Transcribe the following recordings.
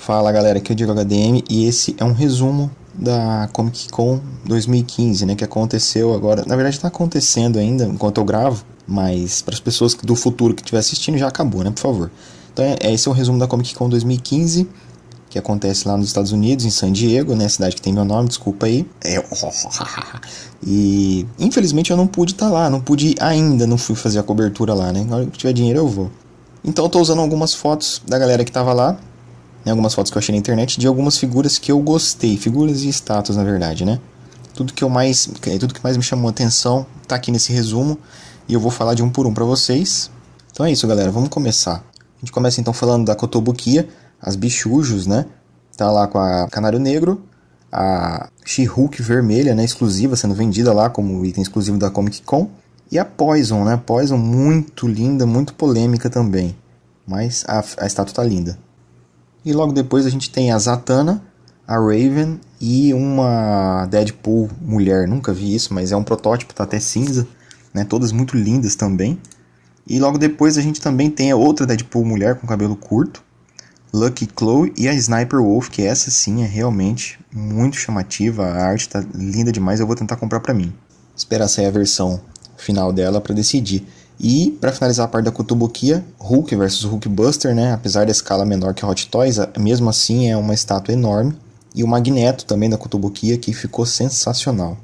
Fala galera, aqui é o Diego HDM e esse é um resumo da Comic Con 2015, né, que aconteceu agora. Na verdade, está acontecendo ainda enquanto eu gravo, mas para as pessoas do futuro que estiver assistindo já acabou, né, por favor. Então, é, é esse é o resumo da Comic Con 2015, que acontece lá nos Estados Unidos, em San Diego, né, cidade que tem meu nome, desculpa aí. É... E infelizmente eu não pude estar tá lá, não pude ainda, não fui fazer a cobertura lá, né. Na hora que tiver dinheiro eu vou. Então eu tô usando algumas fotos da galera que estava lá, algumas fotos que eu achei na internet de algumas figuras que eu gostei, figuras e estátuas na verdade, né? Tudo que eu mais, é, tudo que mais me chamou atenção tá aqui nesse resumo e eu vou falar de um por um para vocês. Então é isso, galera, vamos começar. A gente começa então falando da Cotobuquia, as bichujos, né? Tá lá com a Canário Negro, a She-Hulk vermelha, né, exclusiva, sendo vendida lá como item exclusivo da Comic Con, e a Poison, né? Poison muito linda, muito polêmica também. Mas a, a estátua tá linda. E logo depois a gente tem a Zatanna, a Raven e uma Deadpool mulher. Nunca vi isso, mas é um protótipo, tá até cinza. Né? Todas muito lindas também. E logo depois a gente também tem a outra Deadpool mulher com cabelo curto. Lucky Chloe e a Sniper Wolf, que essa sim é realmente muito chamativa, a arte tá linda demais, eu vou tentar comprar para mim. Esperar sair a versão final dela para decidir. E, para finalizar a parte da Cotobuquia, Hulk versus Hulk Buster, né? Apesar da escala menor que Hot Toys, mesmo assim é uma estátua enorme. E o Magneto também da Cotobuquia, que ficou sensacional.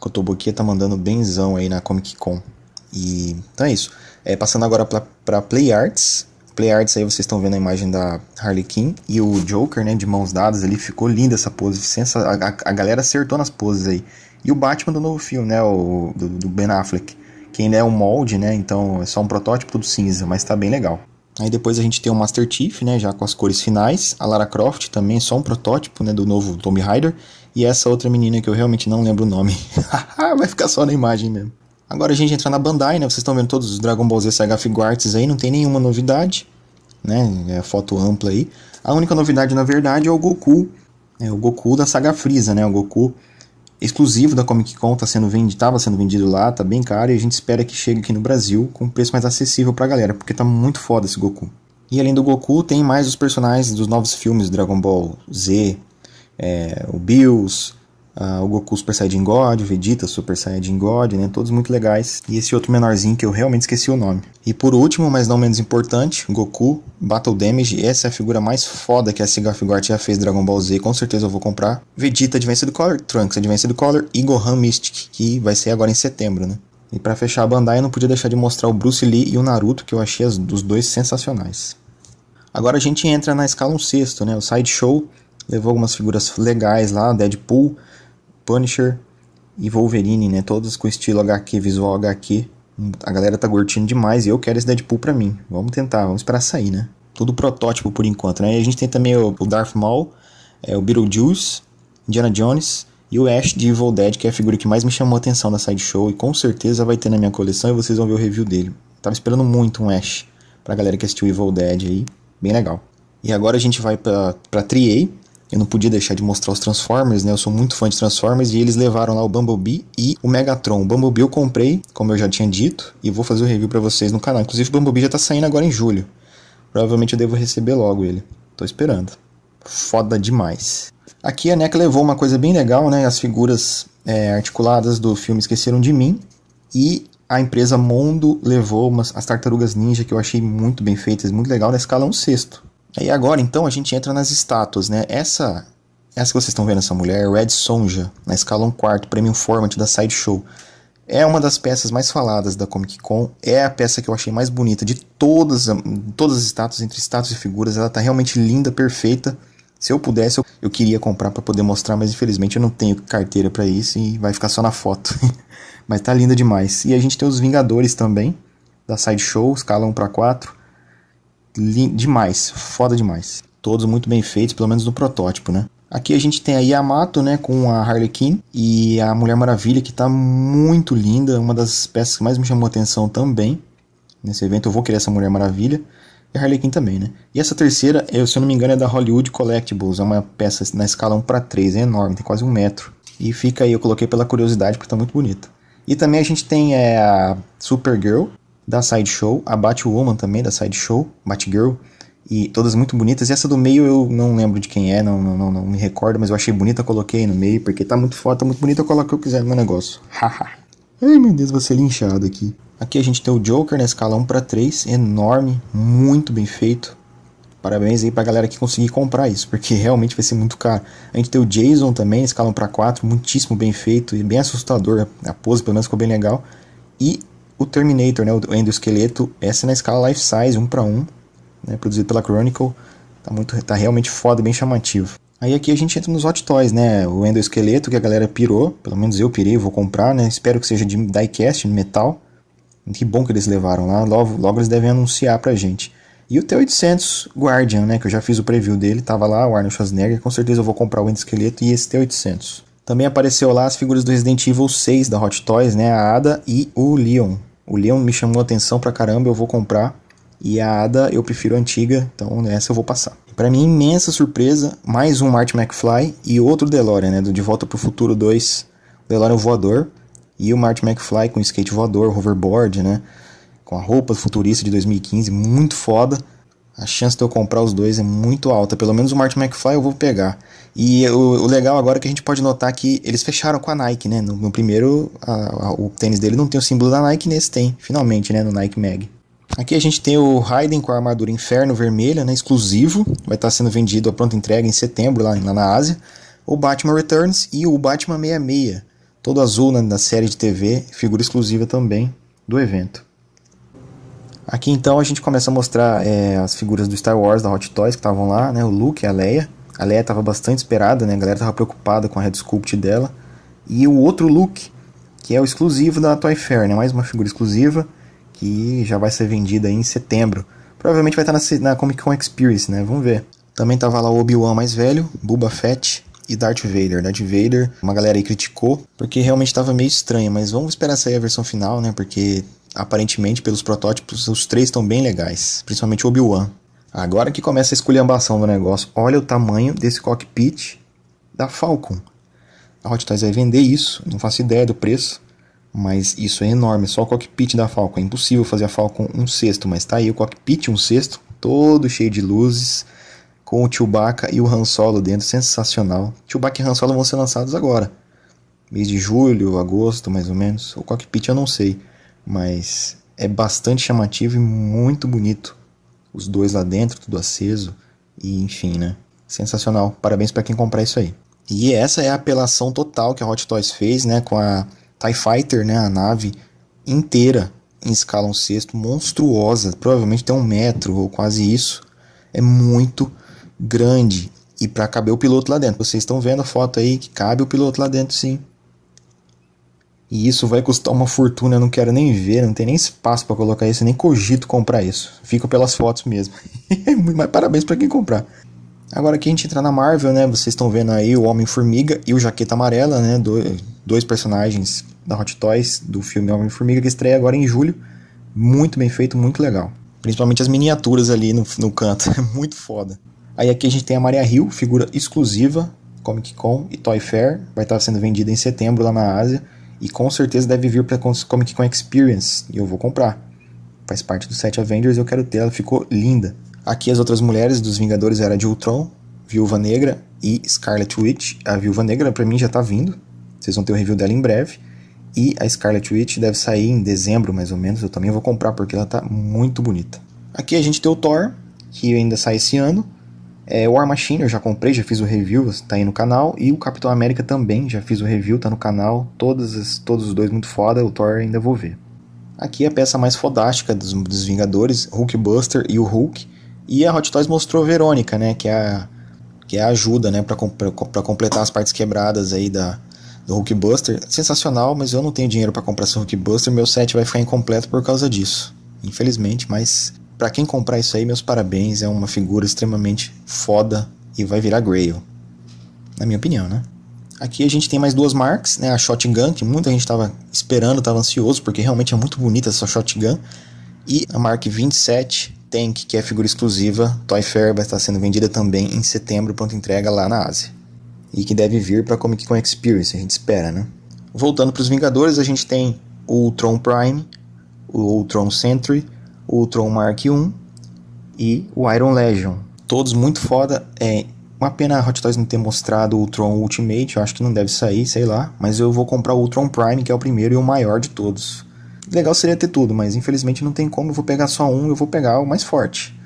Cotobuquia tá mandando benzão aí na Comic Con. E, então é isso. É, passando agora para Play Arts. Play Arts aí vocês estão vendo a imagem da Harley Quinn e o Joker, né, de mãos dadas ali. Ficou linda essa pose. Sensa... A, a, a galera acertou nas poses aí. E o Batman do novo filme, né, o, do, do Ben Affleck que ainda é um molde, né? Então é só um protótipo do cinza, mas tá bem legal. Aí depois a gente tem o Master Chief, né, já com as cores finais, a Lara Croft também, só um protótipo, né, do novo Tomb Raider, e essa outra menina que eu realmente não lembro o nome. Vai ficar só na imagem mesmo. Agora a gente entra na Bandai, né, vocês estão vendo todos os Dragon Ball Z Saga Figuarts aí, não tem nenhuma novidade, né, é foto ampla aí. A única novidade, na verdade, é o Goku, é o Goku da Saga Freeza, né, o Goku exclusivo da Comic Con tá sendo vendido, tava sendo vendido lá, tá bem caro, e a gente espera que chegue aqui no Brasil com um preço mais acessível pra galera, porque tá muito foda esse Goku. E além do Goku, tem mais os personagens dos novos filmes Dragon Ball Z, é, o Bills, Uh, o Goku Super Saiyajin God, o Vegeta Super Saiyajin God, né? Todos muito legais. E esse outro menorzinho que eu realmente esqueci o nome. E por último, mas não menos importante, Goku Battle Damage. Essa é a figura mais foda que a Sega já fez Dragon Ball Z. Com certeza eu vou comprar. Vegeta Advanced Color, Trunks Advanced Color e Gohan Mystic, que vai ser agora em setembro, né? E para fechar a Bandai, eu não podia deixar de mostrar o Bruce Lee e o Naruto, que eu achei as, os dois sensacionais. Agora a gente entra na escala um sexto, né? O Sideshow levou algumas figuras legais lá, Deadpool, Punisher e Wolverine, né? Todos com estilo HQ, visual HQ. Hum, a galera tá curtindo demais e eu quero esse Deadpool pra mim. Vamos tentar, vamos esperar sair, né? Tudo protótipo por enquanto, né? E a gente tem também o Darth Maul, é, o Beetlejuice, Indiana Jones e o Ash de Evil Dead, que é a figura que mais me chamou a atenção na Sideshow e com certeza vai ter na minha coleção e vocês vão ver o review dele. Tava esperando muito um Ash pra galera que assistiu Evil Dead aí. Bem legal. E agora a gente vai pra, pra Triei, eu não podia deixar de mostrar os Transformers, né? Eu sou muito fã de Transformers e eles levaram lá o Bumblebee e o Megatron. O Bumblebee eu comprei, como eu já tinha dito, e vou fazer o review para vocês no canal. Inclusive o Bumblebee já tá saindo agora em julho. Provavelmente eu devo receber logo ele. Tô esperando. Foda demais. Aqui a NECA levou uma coisa bem legal, né? As figuras é, articuladas do filme Esqueceram de Mim e a empresa Mondo levou umas, as tartarugas ninja que eu achei muito bem feitas, muito legal, na escala 1 sexto. E agora então a gente entra nas estátuas, né? Essa essa que vocês estão vendo essa mulher, Red Sonja, na escala 1 quarto, Premium Format da Sideshow. É uma das peças mais faladas da Comic Con, é a peça que eu achei mais bonita de todas, todas as estátuas, entre estátuas e figuras, ela tá realmente linda, perfeita. Se eu pudesse, eu, eu queria comprar para poder mostrar, mas infelizmente eu não tenho carteira para isso e vai ficar só na foto. mas tá linda demais. E a gente tem os Vingadores também, da Sideshow, escala 1 para 4 demais, foda demais. Todos muito bem feitos, pelo menos no protótipo, né? Aqui a gente tem a Yamato, né, com a Harley Quinn e a Mulher Maravilha, que tá muito linda, uma das peças que mais me chamou atenção também. Nesse evento eu vou querer essa Mulher Maravilha e a Harley Quinn também, né? E essa terceira, eu, se eu não me engano, é da Hollywood Collectibles, é uma peça na escala 1 para 3, é enorme, tem quase um metro. E fica aí, eu coloquei pela curiosidade porque tá muito bonita. E também a gente tem é, a Supergirl, da Sideshow, a Batwoman também da Sideshow, Batgirl, e todas muito bonitas. E essa do meio eu não lembro de quem é, não, não, não, não me recordo, mas eu achei bonita, coloquei no meio, porque tá muito foda, tá muito bonita, eu coloco o que eu quiser no meu negócio. Haha. Ai meu Deus, vou ser linchado aqui. Aqui a gente tem o Joker na né, escala 1 para 3, enorme, muito bem feito. Parabéns aí pra galera que conseguir comprar isso, porque realmente vai ser muito caro. A gente tem o Jason também, escala 1 para 4, muitíssimo bem feito e bem assustador. A pose pelo menos ficou bem legal. E o Terminator, né, o Endoesqueleto, essa é na escala life size, 1 um para 1, um, né, produzido pela Chronicle, tá muito tá realmente foda, bem chamativo. Aí aqui a gente entra nos hot toys, né? O endoesqueleto que a galera pirou, pelo menos eu pirei, vou comprar, né? Espero que seja de diecast, metal. Que bom que eles levaram lá, logo, logo eles devem anunciar pra gente. E o T-800 Guardian, né? Que eu já fiz o preview dele, tava lá, o Arnold Schwarzenegger, com certeza eu vou comprar o endoesqueleto e esse T-800. Também apareceu lá as figuras do Resident Evil 6 da Hot Toys, né? A Ada e o Leon. O Leon me chamou a atenção pra caramba, eu vou comprar. E a Ada eu prefiro a antiga, então nessa eu vou passar. Para mim, é imensa surpresa, mais um Marty McFly e outro DeLorean, né? Do De Volta pro Futuro 2, o DeLorean voador e o Marty McFly com skate voador, hoverboard, né? Com a roupa futurista de 2015, muito foda a chance de eu comprar os dois é muito alta. Pelo menos o Martin McFly eu vou pegar. E o, o legal agora é que a gente pode notar que eles fecharam com a Nike, né? No, no primeiro, a, a, o tênis dele não tem o símbolo da Nike, nesse tem, finalmente, né? No Nike Mag. Aqui a gente tem o Raiden com a armadura Inferno vermelha, né? Exclusivo. Vai estar tá sendo vendido a pronta entrega em setembro, lá, lá na Ásia. O Batman Returns e o Batman 66. Todo azul na, na série de TV, figura exclusiva também do evento. Aqui então a gente começa a mostrar é, as figuras do Star Wars da Hot Toys que estavam lá, né? O Luke, a Leia. A Leia estava bastante esperada, né? A galera estava preocupada com a Red sculpt dela. E o outro Luke, que é o exclusivo da Toy Fair, né? Mais uma figura exclusiva que já vai ser vendida em setembro. Provavelmente vai estar tá na, na, Comic Con Experience, né? Vamos ver. Também tava lá o Obi-Wan mais velho, Boba Fett e Darth Vader. Darth Vader, uma galera aí criticou, porque realmente estava meio estranho, mas vamos esperar sair a versão final, né? Porque aparentemente, pelos protótipos, os três estão bem legais, principalmente o Obi-Wan. Agora que começa a esculhambação do negócio, olha o tamanho desse cockpit da Falcon. A Hot Toys vai vender isso, não faço ideia do preço, mas isso é enorme, só o cockpit da Falcon. É impossível fazer a Falcon um sexto, mas tá aí o cockpit um sexto, todo cheio de luzes, com o Chewbacca e o Han Solo dentro, sensacional. Chewbacca e Han Solo vão ser lançados agora mês de julho, agosto, mais ou menos. O cockpit eu não sei mas é bastante chamativo e muito bonito. Os dois lá dentro, tudo aceso e enfim, né? Sensacional. Parabéns para quem comprar isso aí. E essa é a apelação total que a Hot Toys fez, né, com a TIE Fighter, né, a nave inteira em escala um sexto, monstruosa, provavelmente tem um metro ou quase isso. É muito grande e para caber o piloto lá dentro. Vocês estão vendo a foto aí que cabe o piloto lá dentro, sim. E isso vai custar uma fortuna, eu não quero nem ver, não tem nem espaço para colocar isso, nem cogito comprar isso. Fico pelas fotos mesmo. Mas parabéns para quem comprar. Agora que a gente entra na Marvel, né? Vocês estão vendo aí o Homem-Formiga e o Jaqueta Amarela, né? Do, dois personagens da Hot Toys do filme Homem-Formiga que estreia agora em julho. Muito bem feito, muito legal. Principalmente as miniaturas ali no, no canto, é muito foda. Aí aqui a gente tem a Maria Hill, figura exclusiva Comic Con e Toy Fair, vai estar sendo vendida em setembro lá na Ásia. E com certeza deve vir para Comic Con Experience. E eu vou comprar. Faz parte do set Avengers, eu quero ter. Ela ficou linda. Aqui as outras mulheres dos Vingadores era de Ultron, Viúva Negra e Scarlet Witch. A Viúva Negra para mim já tá vindo. Vocês vão ter o um review dela em breve. E a Scarlet Witch deve sair em dezembro, mais ou menos. Eu também vou comprar porque ela tá muito bonita. Aqui a gente tem o Thor, que ainda sai esse ano. É, War Machine eu já comprei, já fiz o review, tá aí no canal. E o Capitão América também, já fiz o review, tá no canal. todos as, todos os dois muito foda, o Thor ainda vou ver. Aqui é a peça mais fodástica dos, dos Vingadores, Hulk Buster e o Hulk. E a Hot Toys mostrou Verônica, né, que é a, que é a ajuda, né, pra, pra, pra completar as partes quebradas aí da, do Hulk Buster. Sensacional, mas eu não tenho dinheiro para comprar esse Hulk Buster, meu set vai ficar incompleto por causa disso. Infelizmente, mas para quem comprar isso aí, meus parabéns, é uma figura extremamente foda e vai virar Grail. Na minha opinião, né? Aqui a gente tem mais duas marcas, né? A Shotgun, que muita gente estava esperando, estava ansioso, porque realmente é muito bonita essa Shotgun. E a Mark 27 Tank, que é figura exclusiva Toy Fair, vai estar sendo vendida também em setembro, pronto entrega lá na Ásia. E que deve vir para Comic Con Experience, a gente espera, né? Voltando para os Vingadores, a gente tem o Ultron Prime, o Ultron Sentry, o Tron Mark I e o Iron Legion. Todos muito foda. É uma pena a Hot Toys não ter mostrado o Tron Ultimate, eu acho que não deve sair, sei lá. Mas eu vou comprar o Tron Prime, que é o primeiro e o maior de todos. Legal seria ter tudo, mas infelizmente não tem como. Eu vou pegar só um, eu vou pegar o mais forte.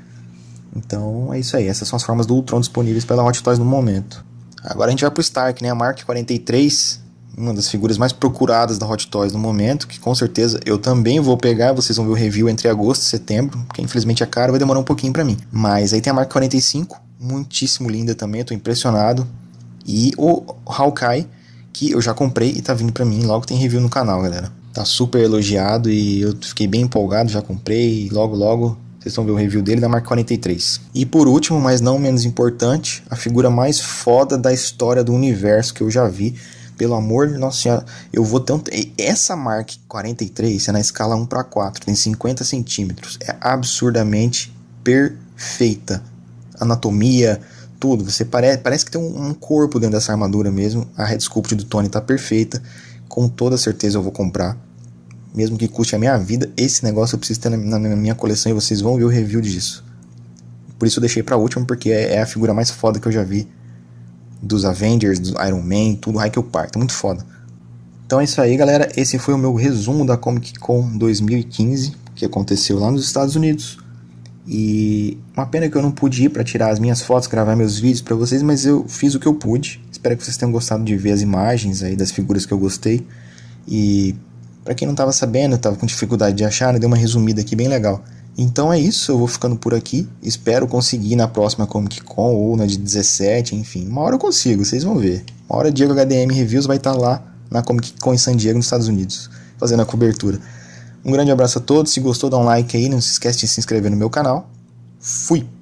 Então é isso aí. Essas são as formas do Ultron disponíveis pela Hot Toys no momento. Agora a gente vai pro Stark, né? A Mark 43 uma das figuras mais procuradas da Hot Toys no momento, que com certeza eu também vou pegar, vocês vão ver o review entre agosto e setembro, porque infelizmente a cara vai demorar um pouquinho para mim. Mas aí tem a marca 45, muitíssimo linda também, tô impressionado. E o Hawkeye, que eu já comprei e tá vindo para mim, logo tem review no canal, galera. Tá super elogiado e eu fiquei bem empolgado, já comprei logo logo vocês vão ver o review dele da marca 43. E por último, mas não menos importante, a figura mais foda da história do universo que eu já vi, pelo amor de Nossa Senhora, eu vou ter um... Essa Mark 43 é na escala 1 para 4, tem 50 centímetros. É absurdamente perfeita. Anatomia, tudo. Você parece, parece que tem um, um corpo dentro dessa armadura mesmo. A Red sculpt do Tony tá perfeita. Com toda certeza eu vou comprar. Mesmo que custe a minha vida, esse negócio eu preciso ter na, na, minha coleção e vocês vão ver o review disso. Por isso eu deixei para último, porque é, é a figura mais foda que eu já vi dos Avengers, do Iron Man, tudo Raquel Park, tá muito foda. Então é isso aí, galera. Esse foi o meu resumo da Comic Con 2015, que aconteceu lá nos Estados Unidos. E uma pena que eu não pude ir para tirar as minhas fotos, gravar meus vídeos para vocês, mas eu fiz o que eu pude. Espero que vocês tenham gostado de ver as imagens aí das figuras que eu gostei. E para quem não tava sabendo, eu tava com dificuldade de achar, né, eu dei uma resumida aqui bem legal. Então é isso, eu vou ficando por aqui. Espero conseguir na próxima Comic Con ou na de 17, enfim. Uma hora eu consigo, vocês vão ver. Uma hora Diego HDM Reviews vai estar tá lá na Comic Con em San Diego, nos Estados Unidos, fazendo a cobertura. Um grande abraço a todos. Se gostou, dá um like aí. Não se esquece de se inscrever no meu canal. Fui!